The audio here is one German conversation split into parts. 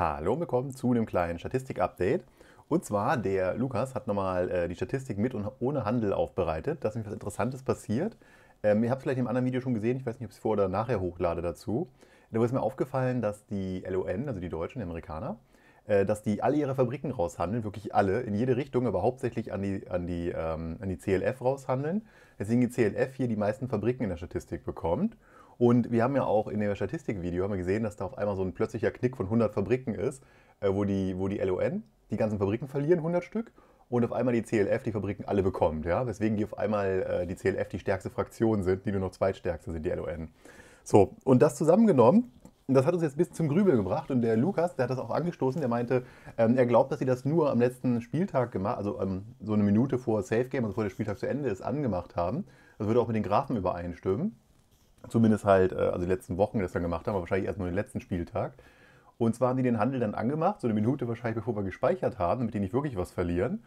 Hallo und willkommen zu einem kleinen Statistik-Update. Und zwar, der Lukas hat nochmal äh, die Statistik mit und ohne Handel aufbereitet, Da ist nämlich was Interessantes passiert. Ähm, ihr habt es vielleicht im anderen Video schon gesehen, ich weiß nicht, ob ich es vor oder nachher hochlade dazu. Da ist mir aufgefallen, dass die LON, also die Deutschen, die Amerikaner, äh, dass die alle ihre Fabriken raushandeln, wirklich alle, in jede Richtung, aber hauptsächlich an die, an die, ähm, an die CLF raushandeln. Deswegen die CLF hier die meisten Fabriken in der Statistik bekommt. Und wir haben ja auch in dem Statistikvideo gesehen, dass da auf einmal so ein plötzlicher Knick von 100 Fabriken ist, äh, wo, die, wo die LON die ganzen Fabriken verlieren, 100 Stück, und auf einmal die CLF die Fabriken alle bekommt, ja, weswegen die auf einmal äh, die CLF die stärkste Fraktion sind, die nur noch zweitstärkste sind, die LON. So, und das zusammengenommen, das hat uns jetzt bis zum Grübeln gebracht und der Lukas, der hat das auch angestoßen, der meinte, ähm, er glaubt, dass sie das nur am letzten Spieltag gemacht, also ähm, so eine Minute vor Safe Game, also vor der Spieltag zu Ende ist, angemacht haben. Das würde auch mit den Graphen übereinstimmen. Zumindest halt, äh, also die letzten Wochen die das dann gemacht haben, aber wahrscheinlich erst nur den letzten Spieltag. Und zwar haben die den Handel dann angemacht, so eine Minute wahrscheinlich, bevor wir gespeichert haben, damit die nicht wirklich was verlieren.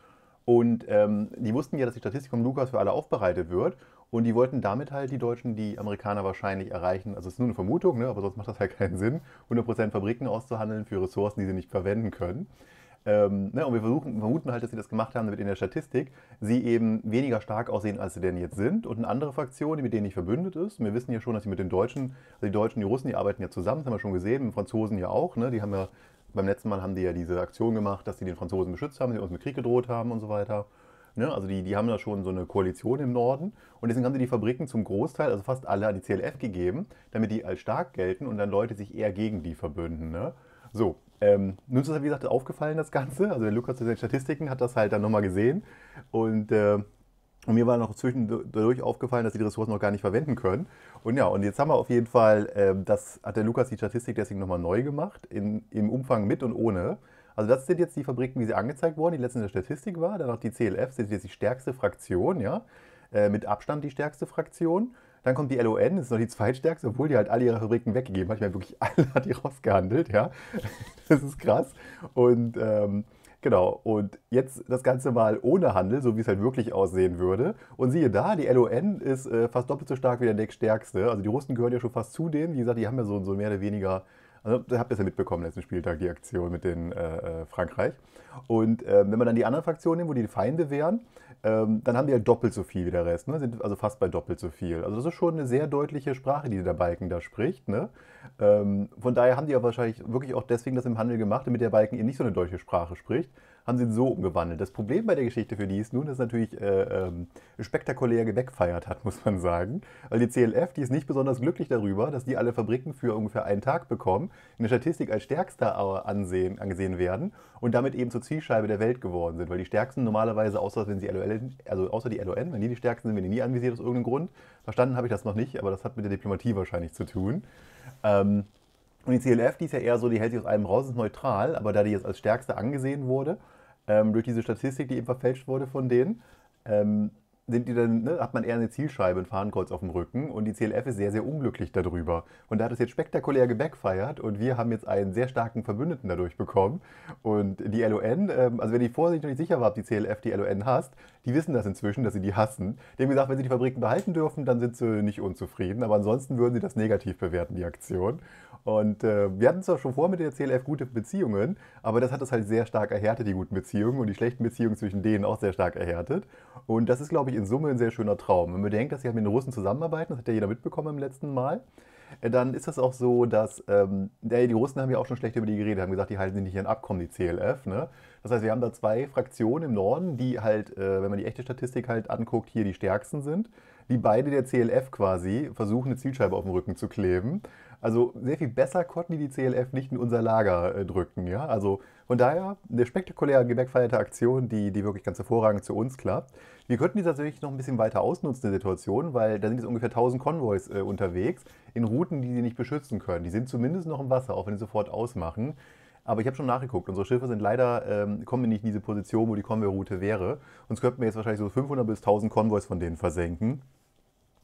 Und ähm, die wussten ja, dass die Statistik von Lukas für alle aufbereitet wird. Und die wollten damit halt die Deutschen, die Amerikaner wahrscheinlich erreichen. Also es ist nur eine Vermutung, ne? aber sonst macht das halt keinen Sinn, 100% Fabriken auszuhandeln für Ressourcen, die sie nicht verwenden können. Ähm, ne, und wir versuchen, vermuten halt, dass sie das gemacht haben, damit in der Statistik sie eben weniger stark aussehen, als sie denn jetzt sind. Und eine andere Fraktion, mit denen nicht verbündet ist, wir wissen ja schon, dass sie mit den Deutschen, also die Deutschen, die Russen, die arbeiten ja zusammen, das haben wir schon gesehen, mit den Franzosen ja auch. Ne? Die haben ja, beim letzten Mal haben die ja diese Aktion gemacht, dass sie den Franzosen beschützt haben, sie uns mit Krieg gedroht haben und so weiter. Ne? Also die, die haben da schon so eine Koalition im Norden. Und deswegen haben sie die Fabriken zum Großteil, also fast alle, an die CLF gegeben, damit die als stark gelten und dann Leute sich eher gegen die verbünden. Ne? So, ähm, nun ist das, wie gesagt, aufgefallen, das Ganze. Also der Lukas zu den Statistiken hat das halt dann nochmal gesehen. Und, äh, und, mir war noch zwischendurch aufgefallen, dass die Ressourcen noch gar nicht verwenden können. Und ja, und jetzt haben wir auf jeden Fall, äh, das hat der Lukas die Statistik deswegen nochmal neu gemacht, in, im Umfang mit und ohne. Also das sind jetzt die Fabriken, wie sie angezeigt wurden, die letzte in der Statistik war. Danach die CLF sind jetzt die stärkste Fraktion, ja, äh, mit Abstand die stärkste Fraktion. Dann kommt die LON, das ist noch die zweitstärkste, obwohl die halt alle ihre Fabriken weggegeben hat. Ich meine, wirklich alle hat die rausgehandelt, ja. Das ist krass. Und ähm, genau, und jetzt das Ganze mal ohne Handel, so wie es halt wirklich aussehen würde. Und siehe da, die LON ist äh, fast doppelt so stark wie der nächststärkste. Also die Russen gehören ja schon fast zu denen. Wie gesagt, die haben ja so, so mehr oder weniger also, ihr habt das ja mitbekommen, letzten Spieltag, die Aktion mit den äh, äh Frankreich. Und äh, wenn man dann die anderen Fraktionen nimmt, wo die Feinde wären, ähm, dann haben die halt doppelt so viel wie der Rest, ne? sind also fast bei doppelt so viel. Also das ist schon eine sehr deutliche Sprache, die der Balken da spricht. Ne? Ähm, von daher haben die ja wahrscheinlich wirklich auch deswegen das im Handel gemacht, damit der Balken eben nicht so eine deutsche Sprache spricht, haben sie ihn so umgewandelt. Das Problem bei der Geschichte für die ist nun, dass es natürlich äh, ähm, spektakulär gebäckfeiert hat, muss man sagen. Weil die CLF, die ist nicht besonders glücklich darüber, dass die alle Fabriken für ungefähr einen Tag bekommen, in der Statistik als stärkster ansehen, angesehen werden und damit eben zur Zielscheibe der Welt geworden sind. Weil die Stärksten normalerweise, außer wenn sie LOL, also außer die LON, wenn die die Stärksten sind, werden die nie anvisiert aus irgendeinem Grund. Verstanden habe ich das noch nicht, aber das hat mit der Diplomatie wahrscheinlich zu tun. Ähm, und die CLF, die ist ja eher so, die hält sich aus allem raus, ist neutral, aber da die jetzt als stärkste angesehen wurde, ähm, durch diese Statistik, die eben verfälscht wurde von denen, ähm, sind die dann, ne, hat man eher eine Zielscheibe, ein Fahnenkreuz auf dem Rücken und die CLF ist sehr, sehr unglücklich darüber. Und da hat es jetzt spektakulär gebackfeiert und wir haben jetzt einen sehr starken Verbündeten dadurch bekommen. Und die LON, ähm, also wenn ich vorsichtig noch nicht sicher war, ob die CLF die LON hasst, die wissen das inzwischen, dass sie die hassen. Die haben gesagt, wenn sie die Fabriken behalten dürfen, dann sind sie nicht unzufrieden, aber ansonsten würden sie das negativ bewerten, die Aktion. Und äh, wir hatten zwar schon vor mit der CLF gute Beziehungen, aber das hat es halt sehr stark erhärtet, die guten Beziehungen und die schlechten Beziehungen zwischen denen auch sehr stark erhärtet. Und das ist, glaube ich, in Summe ein sehr schöner Traum. Wenn man denkt, dass sie halt mit den Russen zusammenarbeiten, das hat ja jeder mitbekommen im letzten Mal, äh, dann ist das auch so, dass ähm, die Russen haben ja auch schon schlecht über die geredet, haben gesagt, die halten sich nicht an Abkommen, die CLF. Ne? Das heißt, wir haben da zwei Fraktionen im Norden, die halt, äh, wenn man die echte Statistik halt anguckt, hier die stärksten sind, die beide der CLF quasi versuchen, eine Zielscheibe auf dem Rücken zu kleben. Also sehr viel besser konnten die die CLF nicht in unser Lager äh, drücken. Ja? Also von daher eine spektakulär gebäckfeierte Aktion, die, die wirklich ganz hervorragend zu uns klappt. Wir könnten die natürlich noch ein bisschen weiter ausnutzen, die Situation, weil da sind jetzt ungefähr 1000 Konvois äh, unterwegs in Routen, die sie nicht beschützen können. Die sind zumindest noch im Wasser, auch wenn sie sofort ausmachen. Aber ich habe schon nachgeguckt. Unsere Schiffe sind leider, ähm, kommen nicht in diese Position, wo die Konvoi-Route wäre. Sonst könnten wir jetzt wahrscheinlich so 500 bis 1000 Konvois von denen versenken.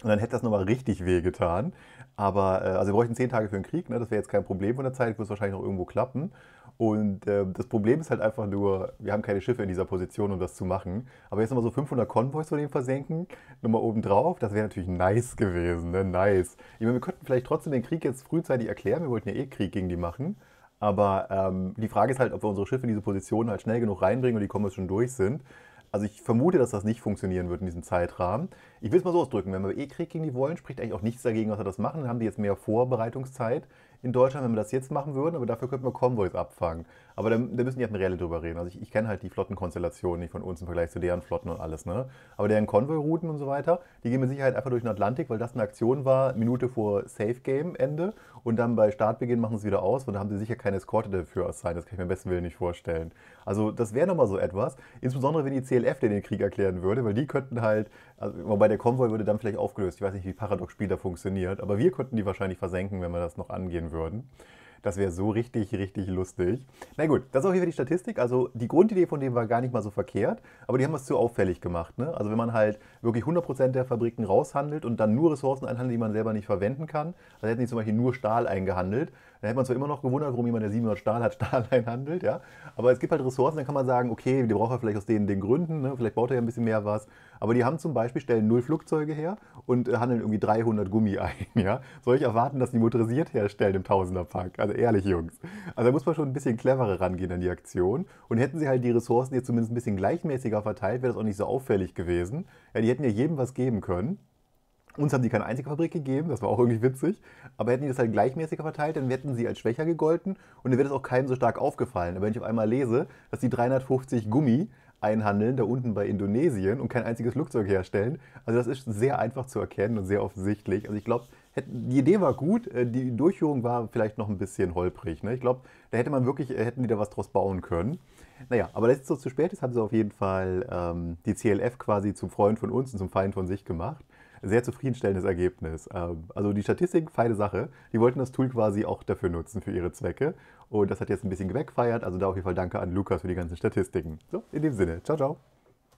Und dann hätte das nochmal richtig wehgetan. Aber, äh, also wir bräuchten zehn Tage für den Krieg, ne? das wäre jetzt kein Problem von der Zeit, würde es wahrscheinlich noch irgendwo klappen. Und äh, das Problem ist halt einfach nur, wir haben keine Schiffe in dieser Position, um das zu machen. Aber jetzt nochmal so 500 Konvois von dem versenken, nochmal oben drauf, das wäre natürlich nice gewesen, ne? nice. Ich meine, wir könnten vielleicht trotzdem den Krieg jetzt frühzeitig erklären, wir wollten ja eh Krieg gegen die machen. Aber ähm, die Frage ist halt, ob wir unsere Schiffe in diese Position halt schnell genug reinbringen und die Kombos schon durch sind. Also ich vermute, dass das nicht funktionieren wird in diesem Zeitrahmen. Ich will es mal so ausdrücken, wenn wir eh Krieg gegen die wollen, spricht eigentlich auch nichts dagegen, dass wir das machen. Dann haben die jetzt mehr Vorbereitungszeit in Deutschland, wenn wir das jetzt machen würden. Aber dafür könnten wir Convoys abfangen. Aber da, da müssen die halt reelle drüber reden. Also ich, ich kenne halt die Flottenkonstellationen nicht von uns im Vergleich zu deren Flotten und alles. Ne? Aber deren Konvoi-Routen und so weiter, die gehen mit Sicherheit einfach durch den Atlantik, weil das eine Aktion war, Minute vor Safe Game Ende. Und dann bei Startbeginn machen sie es wieder aus und da haben sie sicher keine Eskorte dafür assigned. Das kann ich mir am besten Willen nicht vorstellen. Also das wäre nochmal so etwas. Insbesondere wenn die CLF den, den Krieg erklären würde, weil die könnten halt, also wobei der Konvoi würde dann vielleicht aufgelöst. Ich weiß nicht, wie Paradox-Spiel da funktioniert, aber wir könnten die wahrscheinlich versenken, wenn wir das noch angehen würden. Das wäre so richtig, richtig lustig. Na gut, das ist auch hier die Statistik. Also die Grundidee von dem war gar nicht mal so verkehrt, aber die haben es zu auffällig gemacht. Ne? Also wenn man halt wirklich 100% der Fabriken raushandelt und dann nur Ressourcen einhandelt, die man selber nicht verwenden kann, dann hätten die zum Beispiel nur Stahl eingehandelt, da hätte man zwar immer noch gewundert, warum jemand, der 700 Stahl hat, Stahl einhandelt. ja. Aber es gibt halt Ressourcen, dann kann man sagen, okay, die braucht er vielleicht aus den, den Gründen, ne? vielleicht baut er ja ein bisschen mehr was. Aber die haben zum Beispiel, stellen null Flugzeuge her und äh, handeln irgendwie 300 Gummi ein, ja. Soll ich erwarten, dass die motorisiert herstellen im Tausenderpack? Also ehrlich, Jungs. Also da muss man schon ein bisschen cleverer rangehen an die Aktion. Und hätten sie halt die Ressourcen jetzt zumindest ein bisschen gleichmäßiger verteilt, wäre das auch nicht so auffällig gewesen. Ja, die hätten ja jedem was geben können. Uns haben die keine einzige Fabrik gegeben, das war auch irgendwie witzig. Aber hätten die das halt gleichmäßiger verteilt, dann hätten sie als schwächer gegolten und dann wäre das auch keinem so stark aufgefallen. Aber wenn ich auf einmal lese, dass die 350 Gummi einhandeln, da unten bei Indonesien und kein einziges Flugzeug herstellen, also das ist sehr einfach zu erkennen und sehr offensichtlich. Also ich glaube, die Idee war gut, äh, die Durchführung war vielleicht noch ein bisschen holprig. Ne? Ich glaube, da hätte man wirklich, äh, hätten die da was draus bauen können. Naja, aber da ist es so zu spät, jetzt haben sie auf jeden Fall ähm, die CLF quasi zum Freund von uns und zum Feind von sich gemacht sehr zufriedenstellendes Ergebnis. Ähm, also die Statistik, feine Sache. Die wollten das Tool quasi auch dafür nutzen, für ihre Zwecke. Und das hat jetzt ein bisschen gewegfeiert. Also da auf jeden Fall danke an Lukas für die ganzen Statistiken. So, in dem Sinne. Ciao, ciao.